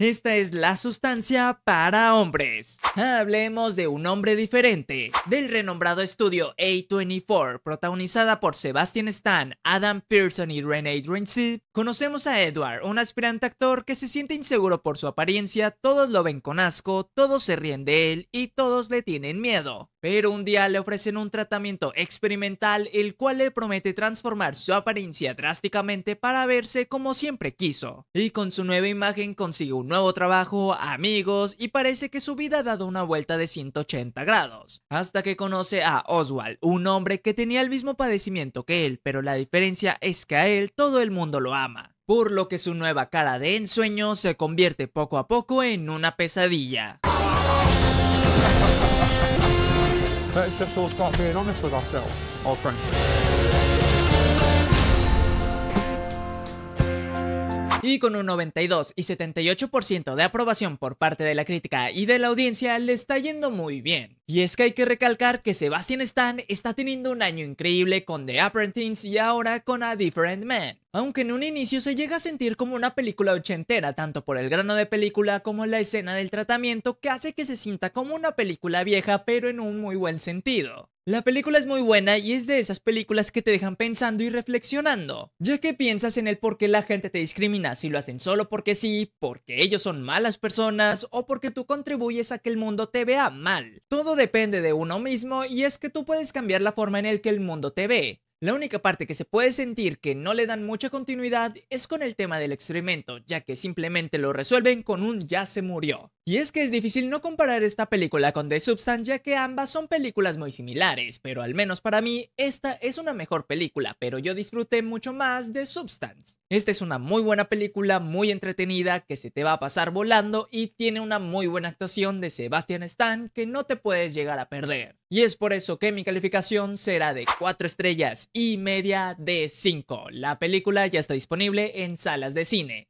Esta es la sustancia para hombres. Hablemos de un hombre diferente, del renombrado estudio A24, protagonizada por Sebastian Stan, Adam Pearson y Renee Sid, Conocemos a Edward, un aspirante actor que se siente inseguro por su apariencia, todos lo ven con asco, todos se ríen de él y todos le tienen miedo. Pero un día le ofrecen un tratamiento experimental el cual le promete transformar su apariencia drásticamente para verse como siempre quiso. Y con su nueva imagen consigue un nuevo trabajo, amigos y parece que su vida ha dado una vuelta de 180 grados. Hasta que conoce a Oswald, un hombre que tenía el mismo padecimiento que él, pero la diferencia es que a él todo el mundo lo ama por lo que su nueva cara de ensueño se convierte poco a poco en una pesadilla. Y con un 92 y 78% de aprobación por parte de la crítica y de la audiencia, le está yendo muy bien. Y es que hay que recalcar que Sebastian Stan está teniendo un año increíble con The Apprentice y ahora con A Different Man. Aunque en un inicio se llega a sentir como una película ochentera, tanto por el grano de película como la escena del tratamiento que hace que se sienta como una película vieja pero en un muy buen sentido. La película es muy buena y es de esas películas que te dejan pensando y reflexionando, ya que piensas en el por qué la gente te discrimina, si lo hacen solo porque sí, porque ellos son malas personas o porque tú contribuyes a que el mundo te vea mal. Todo depende de uno mismo y es que tú puedes cambiar la forma en el que el mundo te ve. La única parte que se puede sentir que no le dan mucha continuidad es con el tema del experimento, ya que simplemente lo resuelven con un ya se murió. Y es que es difícil no comparar esta película con The Substance, ya que ambas son películas muy similares, pero al menos para mí esta es una mejor película, pero yo disfruté mucho más de Substance. Esta es una muy buena película, muy entretenida, que se te va a pasar volando y tiene una muy buena actuación de Sebastian Stan que no te puedes llegar a perder. Y es por eso que mi calificación será de 4 estrellas y media de 5. La película ya está disponible en salas de cine.